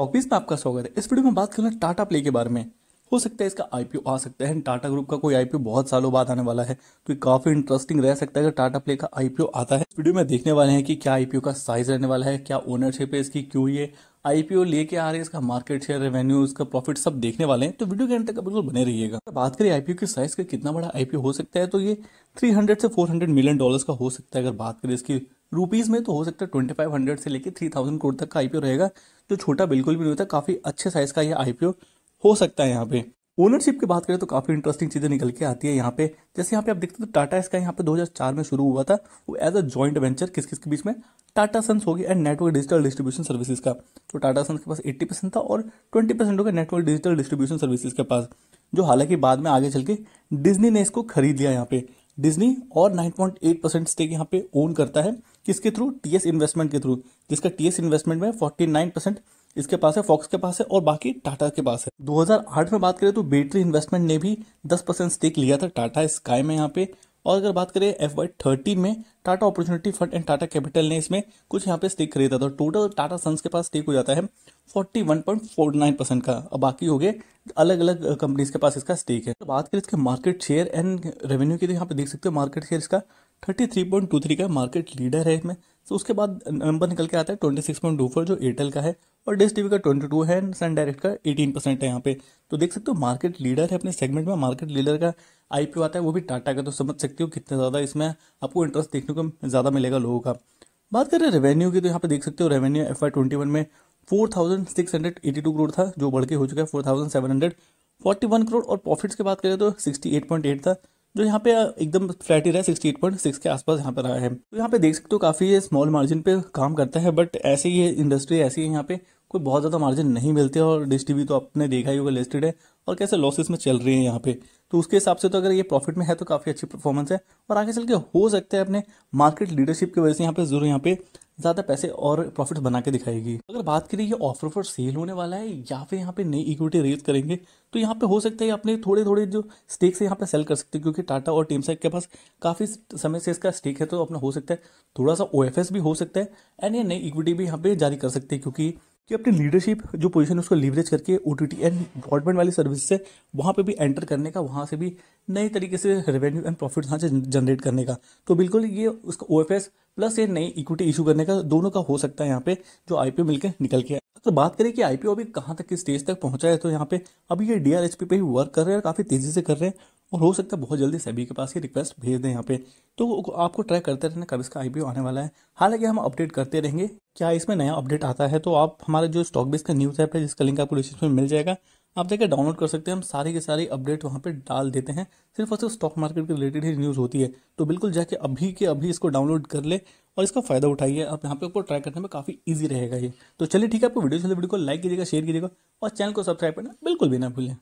office तो में आपका स्वागत है इस वीडियो में बात करना टाटा प्ले के बारे में हो सकता है इसका आईपीओ आ सकता है टाटा ग्रुप का कोई आईपीओ बहुत सालों बाद आने वाला है तो ये काफी इंटरेस्टिंग रह सकता है अगर टाटा प्ले का आईपीओ आता है वीडियो में देखने वाले हैं कि क्या आईपीओ का साइज रहने वाला है क्या ओनरशिप है इसकी क्यों ये आईपीओ लेके आ रहे हैं इसका मार्केट शेयर रेवेन्यू इसका प्रॉफिट सब देखने वाले हैं तो वीडियो के एंड तक बिल्कुल बने रहिएगा बात करें आईपीओ के साइज का कितना बड़ा आईपीओ हो सकता है तो ये 300 से 400 मिलियन डॉलर्स का हो सकता है अगर बात करें इसकी रुपीज़ में तो हो सकता है ट्वेंटी फाइव हंड्रेड से लेकर थ्री थाउजेंड करोड़ तक का आईपीओ रहेगा जो छोटा बिल्कुल भी नहीं होता काफ़ी अच्छे साइज़ का यह आईपीओ हो सकता है यहाँ पे ओनरशिप की बात करें तो काफ़ी इंटरेस्टिंग चीज़ें निकल के आती है यहाँ पे जैसे यहाँ पे आप देखते हो तो टाटा इसका यहाँ पे 2004 में शुरू हुआ था वो एज अ जॉइंट वेंचर किस किस के बीच में टाटा सन्स होगी and network digital distribution services का तो टाटा सन्स के पास 80 परसेंट था और 20 परसेंट होगा नेटवर्क डिजिटल डिस्ट्रीब्यूशन सर्विसेज के पास जो हालांकि बाद में आगे चल के डिजनी ने इसको खरीद लिया यहाँ पे डिजनी और 9.8 परसेंट स्टेक यहाँ पे ओन करता है किसके थ्रू टीएस इन्वेस्टमेंट के थ्रू जिसका टीएस इन्वेस्टमेंट में 49 परसेंट इसके पास है फॉक्स के पास है और बाकी टाटा के पास है 2008 में बात करें तो बेटरी इन्वेस्टमेंट ने भी 10 परसेंट स्टेक लिया था टाटा स्काई में यहाँ पे और अगर बात करें एफ वाई थर्टीन में Tata opportunity fund and Tata capital ने इसमें कुछ यहाँ पे स्टेक खरीदा था टोटल टाटा सन्स के पास स्टेक हो जाता है forty one point nine percent का अब बाकी हो गए अलग अलग कंपनीज के पास इसका स्टेक है तो बात करें इसके मार्केट शेयर एंड रेवेन्यू की तो यहाँ पे देख सकते हो मार्केट शेयर इसका thirty three point two three का मार्केट लीडर है इसमें तो उसके बाद नंबर निकल के आता है ट्वेंटी टू फोर जो एयरटेल का है और डिस टीवी का ट्वेंटी टू है सन डायरेक्ट का एटीन परसेंट है यहाँ पे तो देख सकते हो मार्केट लीडर है अपने सेगमेंट में मार्केट लीडर का आईपीओ आता है वो भी टाटा का तो समझ सकते हो कितना ज़्यादा इसमें आपको इंटरेस्ट देखने को ज़्यादा मिलेगा लोगों का बात करें रेवेन्यू की तो यहाँ पे देख सकते हो revenue F I twenty one में four thousand six hundred eighty two crore था जो बढ़ के हो चुका है four thousand seven hundred forty one crore और प्रॉफिट्स की बात करें तो सिक्सटी एट पॉइंट एट था जो यहाँ पे एकदम फ्लैट ही रहा है सिक्सटी एट पॉइंट सिक्स के आसपास यहाँ पर रहा है तो यहाँ पे देख सकते हो काफ़ी स्मॉल मार्जिन पे काम करता है बट ऐसे ही इंडस्ट्री ऐसी है यहाँ पे कोई बहुत ज़्यादा मार्जिन नहीं मिलते और डिश टीवी तो आपने देखा ही होगा लिस्टेड है और कैसे लॉसेस में चल रही है यहाँ पे तो उसके हिसाब से तो अगर ये प्रॉफिट में है तो काफ़ी अच्छी परफॉर्मेंस है और आगे चल के हो सकता है अपने मार्केट लीडरशिप की वजह से यहाँ पे जरूर यहाँ पे ज़्यादा पैसे और प्रॉफिट बना के दिखाएगी अगर बात करें ये ऑफर फॉर सेल होने वाला है या फिर यहाँ पे नई इक्विटी रेज करेंगे तो यहाँ पे हो सकता है अपने थोड़े थोड़े जो स्टेक से यहाँ पे सेल कर सकते हैं क्योंकि टाटा और टीमसेक के पास काफ़ी समय से इसका स्टेक है तो अपना हो सकता है थोड़ा सा ओ भी हो सकता है एंड ये नई इक्विटी भी यहाँ पे जारी कर सकते हैं क्योंकि कि अपनी लीडरशिप जो पोजीशन है उसको लीवरेज करके O T T and broadband वाली सर्विस से वहाँ पे भी एंटर करने का वहाँ से भी नए तरीके से रेवेन्यू एंड प्रॉफिट वहाँ से जनरेट करने का तो बिल्कुल ये उसका ओ एफ एस प्लस ये नई इक्विटी इशू करने का दोनों का हो सकता है यहाँ पे जो आई पी ओ मिलकर निकल के तो बात करें कि आई पी ओ अभी कहाँ तक किस स्टेज तक पहुँचा है तो यहाँ पे अभी ये डी आर एच पी पे ही वर्क कर रहे हैं और काफ़ी तेज़ी से कर रहे हैं और हो सकता है बहुत जल्दी सभी के पास ये रिक्वेस्ट भेज दें यहाँ पे तो आपको ट्राई करते रहना कब इसका आईपीओ आने वाला है हालांकि हम अपडेट करते रहेंगे क्या इसमें नया अपडेट आता है तो आप हमारा जो स्टॉक बेस का न्यूज़ ऐप है जिसका लिंक आपको डिस्क्रिप्शन में मिल जाएगा आप जाकर डाउनलोड कर सकते हैं हम सारी के सारी अपडेट वहाँ पे डाल देते हैं सिर्फ और सिर्फ स्टॉक मार्केट के रिलेटेड ही न्यूज़ होती है तो बिल्कुल जाके अभी के अभी इसको डाउनलोड कर ले और इसका फायदा उठाइए आप यहाँ पे आपको ट्राई करने में काफ़ी ईजी रहेगा ये तो चलिए ठीक है आपको वीडियो चलिए वीडियो को लाइक कीजिएगा शेयर कीजिएगा और चैनल को सब्सक्राइब करना बिल्कुल भी ना भूलें